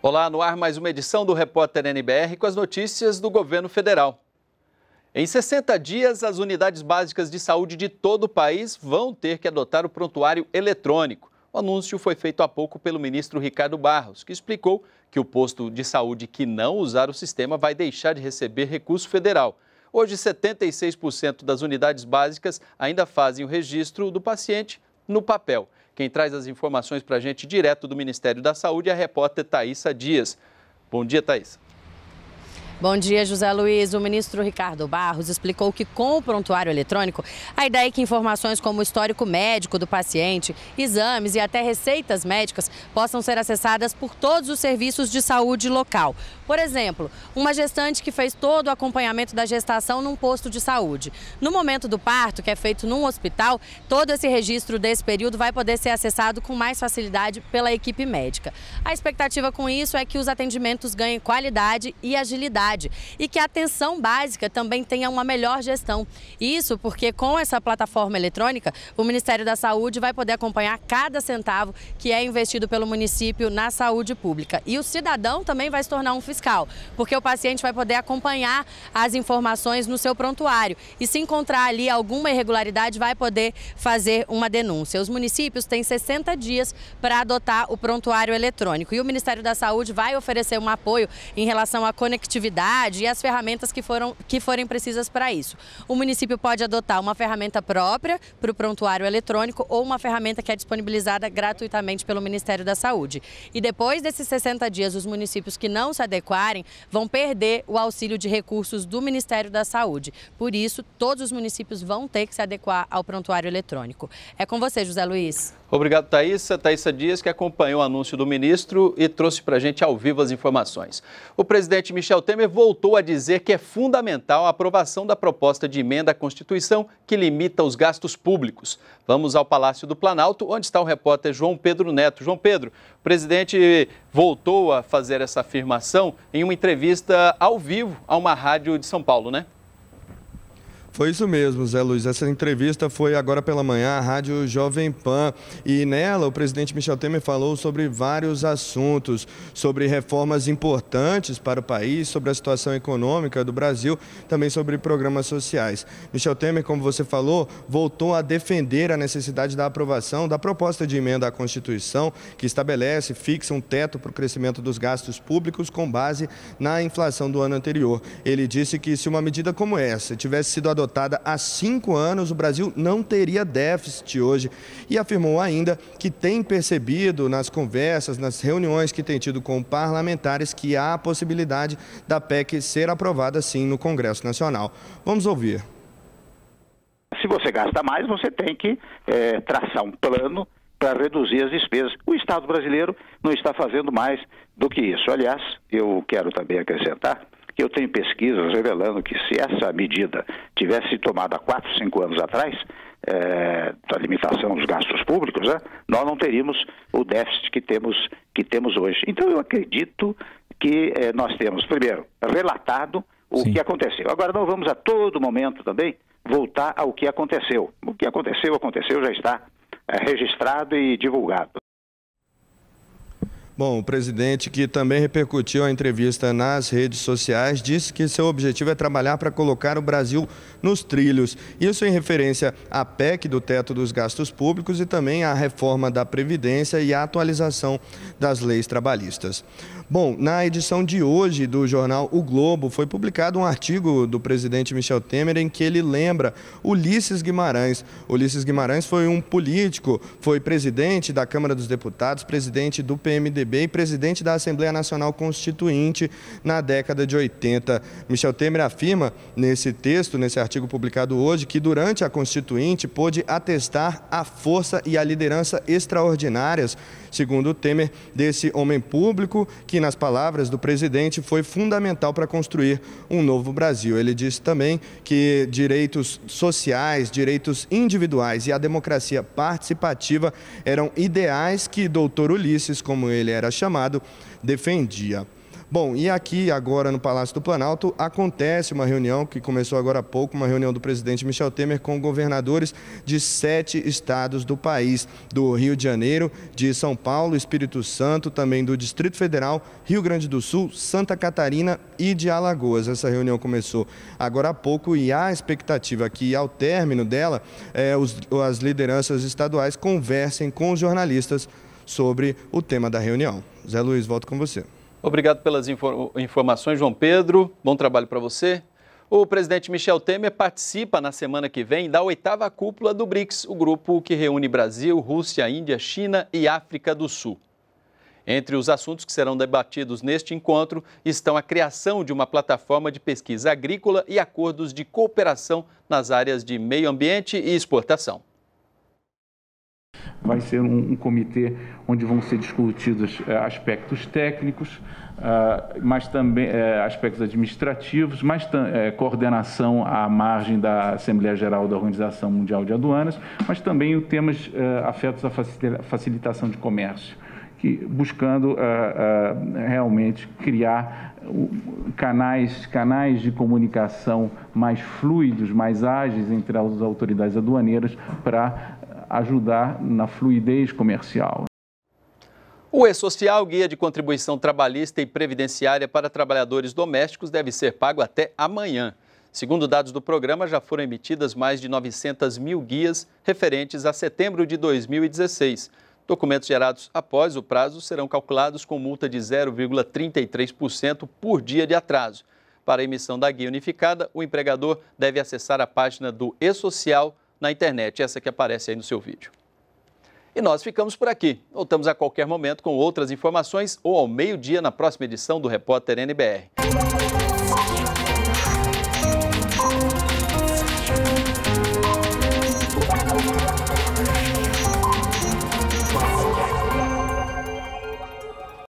Olá, no ar mais uma edição do Repórter NBR com as notícias do governo federal. Em 60 dias, as unidades básicas de saúde de todo o país vão ter que adotar o prontuário eletrônico. O anúncio foi feito há pouco pelo ministro Ricardo Barros, que explicou que o posto de saúde que não usar o sistema vai deixar de receber recurso federal. Hoje, 76% das unidades básicas ainda fazem o registro do paciente no papel. Quem traz as informações para a gente direto do Ministério da Saúde é a repórter Thaisa Dias. Bom dia, Thaisa. Bom dia, José Luiz. O ministro Ricardo Barros explicou que com o prontuário eletrônico, a ideia é que informações como o histórico médico do paciente, exames e até receitas médicas possam ser acessadas por todos os serviços de saúde local. Por exemplo, uma gestante que fez todo o acompanhamento da gestação num posto de saúde. No momento do parto, que é feito num hospital, todo esse registro desse período vai poder ser acessado com mais facilidade pela equipe médica. A expectativa com isso é que os atendimentos ganhem qualidade e agilidade cidade e que a atenção básica também tenha uma melhor gestão. Isso porque com essa plataforma eletrônica, o Ministério da Saúde vai poder acompanhar cada centavo que é investido pelo município na saúde pública. E o cidadão também vai se tornar um fiscal, porque o paciente vai poder acompanhar as informações no seu prontuário e se encontrar ali alguma irregularidade, vai poder fazer uma denúncia. Os municípios têm 60 dias para adotar o prontuário eletrônico e o Ministério da Saúde vai oferecer um apoio em relação à conectividade cidade e as ferramentas que, foram, que forem precisas para isso. O município pode adotar uma ferramenta própria para o prontuário eletrônico ou uma ferramenta que é disponibilizada gratuitamente pelo Ministério da Saúde. E depois desses 60 dias, os municípios que não se adequarem vão perder o auxílio de recursos do Ministério da Saúde. Por isso, todos os municípios vão ter que se adequar ao prontuário eletrônico. É com você, José Luiz. Obrigado, Thaisa. Thaisa Dias, que acompanhou o anúncio do ministro e trouxe para a gente ao vivo as informações. O presidente Michel Temer voltou a dizer que é fundamental a aprovação da proposta de emenda à Constituição que limita os gastos públicos. Vamos ao Palácio do Planalto, onde está o repórter João Pedro Neto. João Pedro, o presidente voltou a fazer essa afirmação em uma entrevista ao vivo a uma rádio de São Paulo, né? Foi isso mesmo, Zé Luiz. Essa entrevista foi agora pela manhã à Rádio Jovem Pan e nela o presidente Michel Temer falou sobre vários assuntos, sobre reformas importantes para o país, sobre a situação econômica do Brasil, também sobre programas sociais. Michel Temer, como você falou, voltou a defender a necessidade da aprovação da proposta de emenda à Constituição que estabelece, fixa um teto para o crescimento dos gastos públicos com base na inflação do ano anterior. Ele disse que se uma medida como essa tivesse sido adotada adotada há cinco anos, o Brasil não teria déficit hoje. E afirmou ainda que tem percebido nas conversas, nas reuniões que tem tido com parlamentares, que há a possibilidade da PEC ser aprovada sim no Congresso Nacional. Vamos ouvir. Se você gasta mais, você tem que é, traçar um plano para reduzir as despesas. O Estado brasileiro não está fazendo mais do que isso. Aliás, eu quero também acrescentar eu tenho pesquisas revelando que se essa medida tivesse sido tomada há 4, 5 anos atrás, é, eh, da limitação dos gastos públicos, né, nós não teríamos o déficit que temos, que temos hoje. Então eu acredito que é, nós temos, primeiro, relatado o Sim. que aconteceu. Agora não vamos a todo momento também voltar ao que aconteceu. O que aconteceu, aconteceu, já está é, registrado e divulgado. Bom, o presidente, que também repercutiu a entrevista nas redes sociais, disse que seu objetivo é trabalhar para colocar o Brasil nos trilhos. Isso em referência à PEC do teto dos gastos públicos e também à reforma da Previdência e à atualização das leis trabalhistas. Bom, na edição de hoje do jornal O Globo foi publicado um artigo do presidente Michel Temer em que ele lembra Ulisses Guimarães. Ulisses Guimarães foi um político, foi presidente da Câmara dos Deputados, presidente do PMDB Bem, e presidente da Assembleia Nacional Constituinte na década de 80. Michel Temer afirma nesse texto, nesse artigo publicado hoje, que durante a Constituinte pôde atestar a força e a liderança extraordinárias, segundo Temer, desse homem público que, nas palavras do presidente, foi fundamental para construir um novo Brasil. Ele disse também que direitos sociais, direitos individuais e a democracia participativa eram ideais que doutor Ulisses, como ele é era chamado, defendia. Bom, e aqui agora no Palácio do Planalto acontece uma reunião que começou agora há pouco, uma reunião do presidente Michel Temer com governadores de sete estados do país, do Rio de Janeiro, de São Paulo, Espírito Santo, também do Distrito Federal, Rio Grande do Sul, Santa Catarina e de Alagoas. Essa reunião começou agora há pouco e há expectativa que ao término dela, é os, as lideranças estaduais conversem com os jornalistas sobre o tema da reunião. Zé Luiz, volto com você. Obrigado pelas infor informações, João Pedro. Bom trabalho para você. O presidente Michel Temer participa na semana que vem da oitava cúpula do BRICS, o grupo que reúne Brasil, Rússia, Índia, China e África do Sul. Entre os assuntos que serão debatidos neste encontro estão a criação de uma plataforma de pesquisa agrícola e acordos de cooperação nas áreas de meio ambiente e exportação vai ser um, um comitê onde vão ser discutidos eh, aspectos técnicos, ah, mas também eh, aspectos administrativos, mas eh, coordenação à margem da Assembleia Geral da Organização Mundial de Aduanas, mas também temas afetos à facilitação de comércio. Que, buscando uh, uh, realmente criar canais, canais de comunicação mais fluidos, mais ágeis entre as autoridades aduaneiras para ajudar na fluidez comercial. O E-Social, Guia de Contribuição Trabalhista e Previdenciária para Trabalhadores Domésticos, deve ser pago até amanhã. Segundo dados do programa, já foram emitidas mais de 900 mil guias referentes a setembro de 2016. Documentos gerados após o prazo serão calculados com multa de 0,33% por dia de atraso. Para a emissão da guia unificada, o empregador deve acessar a página do E-Social.com na internet, essa que aparece aí no seu vídeo. E nós ficamos por aqui. Voltamos a qualquer momento com outras informações ou ao meio-dia na próxima edição do Repórter NBR.